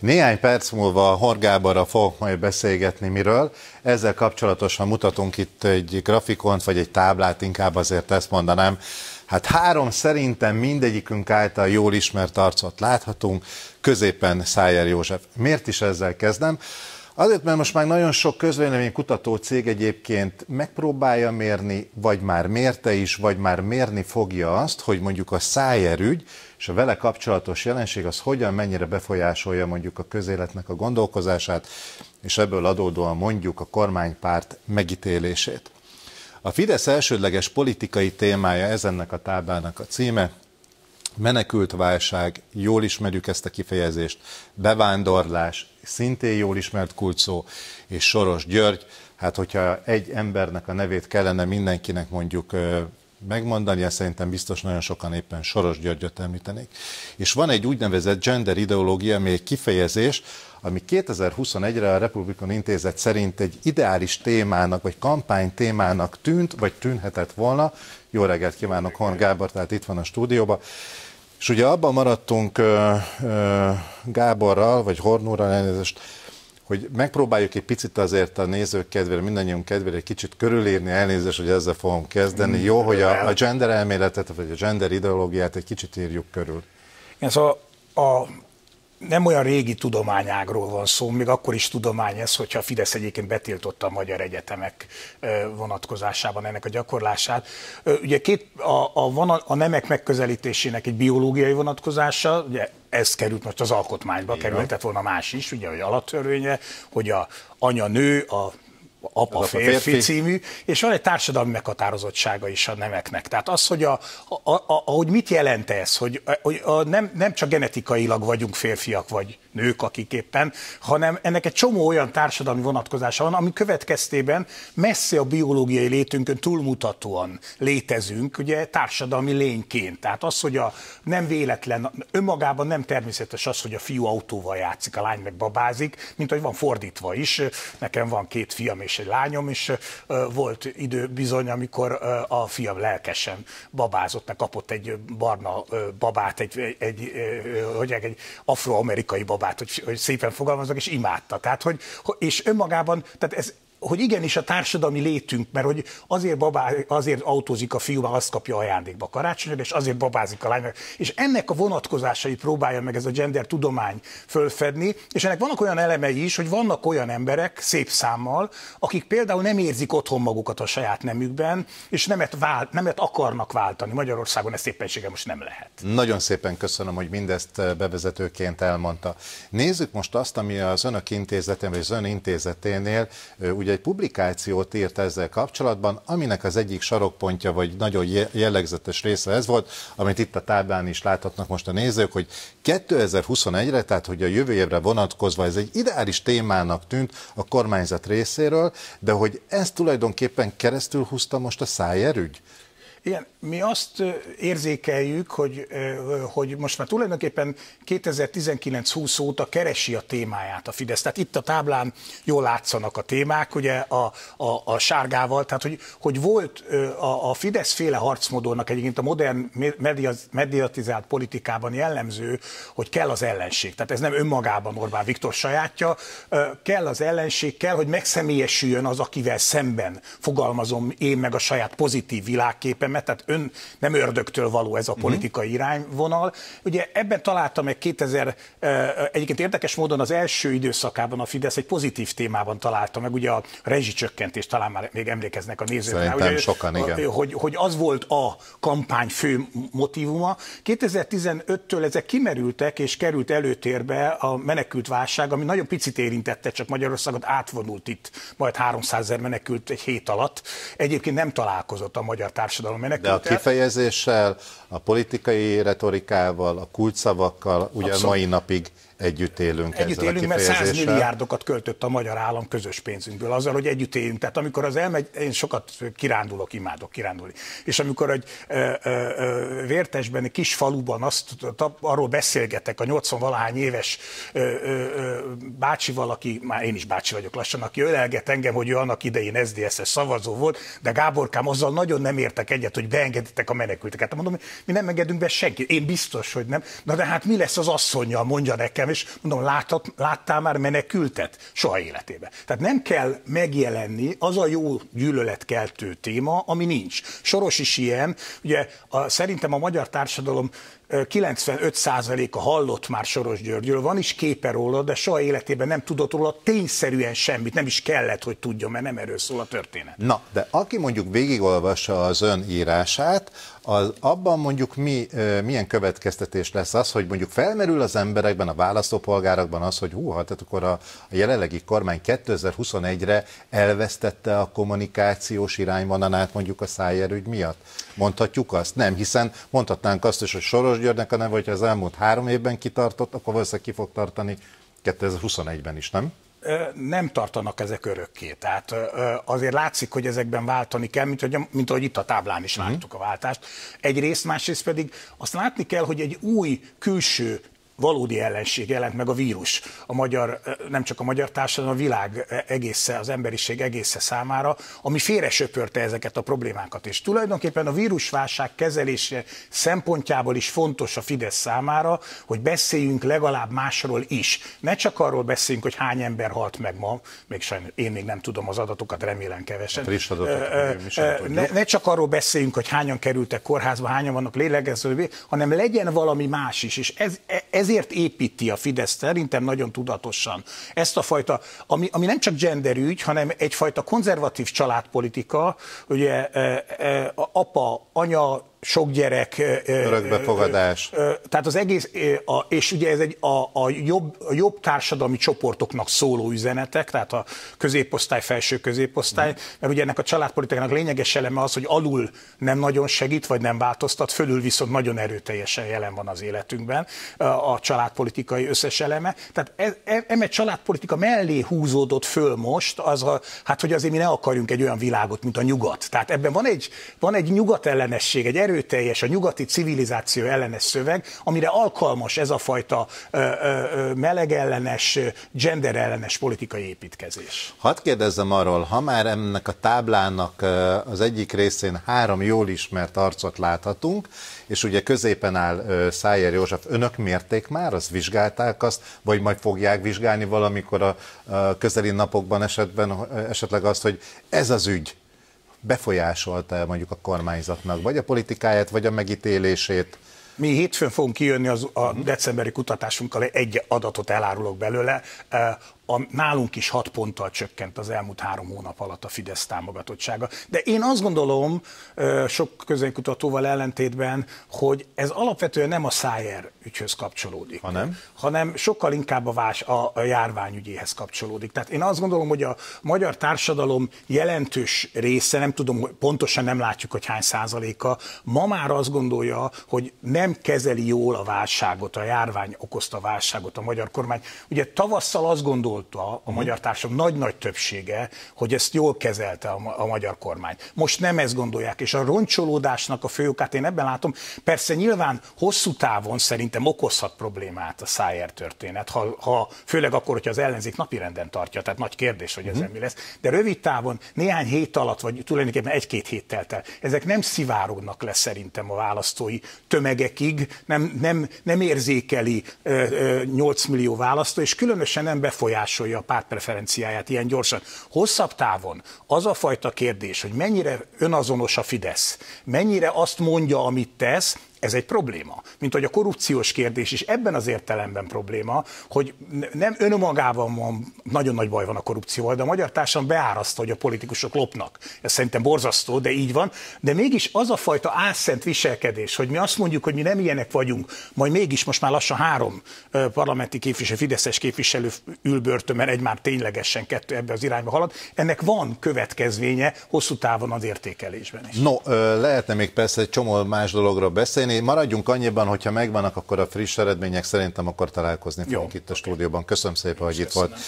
Néhány perc múlva a Horgábarra fogok majd beszélgetni miről. Ezzel kapcsolatosan mutatunk itt egy grafikont, vagy egy táblát, inkább azért ezt mondanám. Hát három szerintem mindegyikünk által jól ismert arcot láthatunk, középen Szájer József. Miért is ezzel kezdem? Azért, mert most már nagyon sok közvélemény kutató cég egyébként megpróbálja mérni, vagy már mérte is, vagy már mérni fogja azt, hogy mondjuk a szájerügy és a vele kapcsolatos jelenség az hogyan, mennyire befolyásolja mondjuk a közéletnek a gondolkozását, és ebből adódóan mondjuk a kormánypárt megítélését. A Fidesz elsődleges politikai témája ezennek a táblának a címe, menekült válság, jól ismerjük ezt a kifejezést, bevándorlás, szintén jól ismert kulcsszó, és Soros György, hát hogyha egy embernek a nevét kellene mindenkinek mondjuk megmondani, ezt szerintem biztos nagyon sokan éppen Soros Györgyöt említenék. És van egy úgynevezett gender ideológia, ami egy kifejezés, ami 2021-re a Republikon Intézet szerint egy ideális témának, vagy kampány témának tűnt, vagy tűnhetett volna. Jó reggelt kívánok, Horn Gábor, tehát itt van a stúdióban. És ugye abban maradtunk uh, uh, Gáborral, vagy Hornúrral elnézést, hogy megpróbáljuk egy picit azért a nézők kedvére, mindannyiunk kedvére egy kicsit körülírni, elnézést, hogy ezzel fogom kezdeni. Mm. Jó, hogy a, a gender elméletet, vagy a gender ideológiát egy kicsit írjuk körül. Igen, szóval a nem olyan régi tudományágról van szó, még akkor is tudomány ez, hogyha a Fidesz egyébként betiltotta a magyar egyetemek vonatkozásában ennek a gyakorlását. Ugye két, a, a, van a, a nemek megközelítésének egy biológiai vonatkozása, ugye ez került most az alkotmányba, Igen. kerültett volna más is, ugye, hogy alattörvénye, hogy a anya nő, a apa a férfi, férfi című, és van egy társadalmi meghatározottsága is a nemeknek. Tehát az, hogy a, a, a, ahogy mit jelent ez, hogy, hogy a, nem, nem csak genetikailag vagyunk férfiak vagy nők, akik éppen, hanem ennek egy csomó olyan társadalmi vonatkozása van, ami következtében messze a biológiai létünkön túlmutatóan létezünk, ugye társadalmi lényként. Tehát az, hogy a nem véletlen, önmagában nem természetes az, hogy a fiú autóval játszik, a lány meg babázik, mint hogy van fordítva is. Nekem van két fiam és egy lányom, és volt idő bizony, amikor a fiam lelkesen babázott, meg kapott egy barna babát, egy, egy, egy, hogy egy afroamerikai babát, babát, hogy, hogy szépen fogalmaznak, és imádta. Tehát, hogy, és önmagában, tehát ez hogy igenis a társadalmi létünk, mert hogy azért, babá, azért autózik a fiú, mert azt kapja ajándékba karácsonyra, és azért babázik a lány. És ennek a vonatkozásai próbálja meg ez a gender tudomány fölfedni, és ennek vannak olyan elemei is, hogy vannak olyan emberek szép számmal, akik például nem érzik otthon magukat a saját nemükben, és nemet, vált, nemet akarnak váltani. Magyarországon ez szépensége most nem lehet. Nagyon szépen köszönöm, hogy mindezt eh, bevezetőként elmondta. Nézzük most azt, ami az önök intézetén, vagy az ön intézeténél, eh, ugye egy publikációt írt ezzel kapcsolatban, aminek az egyik sarokpontja, vagy nagyon jellegzetes része ez volt, amit itt a táblán is láthatnak most a nézők, hogy 2021-re, tehát hogy a jövő évre vonatkozva ez egy ideális témának tűnt a kormányzat részéről, de hogy ezt tulajdonképpen keresztül húzta most a szájerügy? Igen, mi azt érzékeljük, hogy, hogy most már tulajdonképpen 2019-20 óta keresi a témáját a Fidesz. Tehát itt a táblán jól látszanak a témák, ugye a, a, a sárgával, tehát hogy, hogy volt a, a Fidesz féle harcmodornak egyébként a modern mediatizált politikában jellemző, hogy kell az ellenség. Tehát ez nem önmagában Orbán Viktor sajátja, kell az ellenség, kell, hogy megszemélyesüljön az, akivel szemben fogalmazom én meg a saját pozitív világképen, mert tehát ön nem ördögtől való ez a mhm. politikai irányvonal. Ugye ebben találta meg 2000, egyébként érdekes módon az első időszakában a Fidesz egy pozitív témában találta meg, ugye a rezsicsökkentés, talán már még emlékeznek a nézők. Szerintem ugye, sokan, igen. Hogy, hogy az volt a kampány fő motivuma. 2015-től ezek kimerültek, és került előtérbe a menekült válság, ami nagyon picit érintette, csak Magyarországot átvonult itt, majd 300 ezer menekült egy hét alatt. Egyébként nem találkozott a magyar társadalom menekültet. De a kifejezéssel, a politikai retorikával, a kulcsszavakkal ugye Abszolút. mai napig együtt élünk együtt ezzel élünk, a mert 100 milliárdokat költött a magyar állam közös pénzünkből azzal, hogy együtt élünk. Tehát amikor az elmegy, én sokat kirándulok, imádok kirándulni. És amikor egy ö, ö, ö, vértesben, kis faluban azt, arról beszélgetek a 80-valahány éves ö, ö, bácsi aki már én is bácsi vagyok lassan, aki ölelget engem, hogy ő annak idején SZDSZ-es szavazó volt, de Gáborkám azzal nagyon nem értek egyet, ilyet, hogy beengeditek a menekülteket. Hát mondom, mi nem engedünk be senkit. Én biztos, hogy nem. Na de hát mi lesz az asszonyjal, mondja nekem, és mondom, látott, láttál már menekültet? Soha életébe. Tehát nem kell megjelenni az a jó gyűlöletkeltő téma, ami nincs. Soros is ilyen, ugye a, szerintem a magyar társadalom 95%-a hallott már Soros Györgyről, van is képe róla, de soha életében nem tudott róla tényszerűen semmit, nem is kellett, hogy tudjon, mert nem erről szól a történet. Na, de aki mondjuk végigolvassa az ön írását, az abban mondjuk mi, milyen következtetés lesz az, hogy mondjuk felmerül az emberekben, a választópolgárokban az, hogy hú, hát, hát akkor a, a jelenlegi kormány 2021-re elvesztette a kommunikációs irányvonalát mondjuk a szájerügy miatt. Mondhatjuk azt? Nem, hiszen mondhatnánk azt is, hogy Soros Györgynek a neve, hogyha az elmúlt három évben kitartott, akkor valószínűleg ki fog tartani 2021-ben is, nem? nem tartanak ezek örökké. Tehát azért látszik, hogy ezekben váltani kell, mint, hogy, mint ahogy itt a táblán is mhm. láttuk a váltást. Egyrészt, másrészt pedig azt látni kell, hogy egy új külső valódi ellenség jelent meg a vírus. A magyar, eh, nem csak a magyar társadalom, a világ eh, egésze, az emberiség egésze számára, ami félre söpörte ezeket a problémákat. És tulajdonképpen a vírusválság kezelése szempontjából is fontos a Fidesz számára, hogy beszéljünk legalább másról is. Ne csak arról beszéljünk, hogy hány ember halt meg ma, még sajnos én még nem tudom az adatokat, remélem kevesen. Hát friss adatokat, eh, ne, ne csak arról beszéljünk, hogy hányan kerültek kórházba, hányan vannak lélegezővé, hanem legyen valami más is. És ez, e, ez ezért építi a Fidesz szerintem nagyon tudatosan ezt a fajta, ami, ami nem csak genderügy, hanem egyfajta konzervatív családpolitika, ugye e, e, apa, anya, sok gyerek. Örökbefogadás. Tehát az egész, és ugye ez egy a, a, jobb, a jobb társadalmi csoportoknak szóló üzenetek, tehát a középosztály, felső középosztály, mert ugye ennek a családpolitikának lényeges eleme az, hogy alul nem nagyon segít, vagy nem változtat, fölül viszont nagyon erőteljesen jelen van az életünkben a családpolitikai összes eleme. Tehát e e családpolitika mellé húzódott föl most, az a, hát hogy azért mi ne akarjunk egy olyan világot, mint a nyugat. Tehát ebben van egy, van egy nyugat egy erő erőteljes, a nyugati civilizáció ellenes szöveg, amire alkalmas ez a fajta melegellenes, genderellenes politikai építkezés. Hadd kérdezzem arról, ha már ennek a táblának az egyik részén három jól ismert arcot láthatunk, és ugye középen áll Szájer József, önök mérték már, azt vizsgálták azt, vagy majd fogják vizsgálni valamikor a közeli napokban esetben, esetleg azt, hogy ez az ügy, befolyásolta mondjuk a kormányzatnak, vagy a politikáját, vagy a megítélését? Mi hétfőn fogunk kijönni az, a decemberi kutatásunkkal, egy adatot elárulok belőle a, nálunk is hat ponttal csökkent az elmúlt három hónap alatt a Fidesz támogatottsága. De én azt gondolom, sok közönkutatóval ellentétben, hogy ez alapvetően nem a Szájer ügyhöz kapcsolódik, hanem, hanem sokkal inkább a, vás, a, a járvány ügyéhez kapcsolódik. Tehát én azt gondolom, hogy a magyar társadalom jelentős része, nem tudom, pontosan nem látjuk, hogy hány százaléka, ma már azt gondolja, hogy nem kezeli jól a válságot, a járvány okozta válságot a magyar kormány. Ugye tavasszal azt gondol, gondolta a mhm. magyar társadalom nagy-nagy többsége, hogy ezt jól kezelte a, ma- a magyar kormány. Most nem ezt gondolják, és a roncsolódásnak a főokát én ebben látom. Persze nyilván hosszú távon szerintem okozhat problémát a Szájer történet, ha, ha főleg akkor, hogyha az ellenzék napirenden tartja, tehát nagy kérdés, hogy ezzel hmm. mi lesz. De rövid távon, néhány hét alatt, vagy tulajdonképpen egy-két héttel tel, ezek nem szivárognak le szerintem a választói tömegekig, nem, nem, nem érzékeli ö, ö, 8 millió választó, és különösen nem befolyás befolyásolja a párt preferenciáját ilyen gyorsan. Hosszabb távon az a fajta kérdés, hogy mennyire önazonos a Fidesz, mennyire azt mondja, amit tesz, ez egy probléma. Mint hogy a korrupciós kérdés is ebben az értelemben probléma, hogy nem önmagában van, nagyon nagy baj van a korrupcióval, de a magyar társadalom beárasztja, hogy a politikusok lopnak. Ez szerintem borzasztó, de így van. De mégis az a fajta álszent viselkedés, hogy mi azt mondjuk, hogy mi nem ilyenek vagyunk, majd mégis most már lassan három parlamenti képviselő, fideszes képviselő ül börtönben, egy már ténylegesen kettő ebbe az irányba halad. Ennek van következménye hosszú távon az értékelésben is. No, lehetne még persze egy csomó más dologra beszélni, Jani, maradjunk annyiban, hogyha megvannak, akkor a friss eredmények szerintem akkor találkozni fogunk itt a stúdióban. Köszönöm szépen, Én hogy itt köszönöm. volt.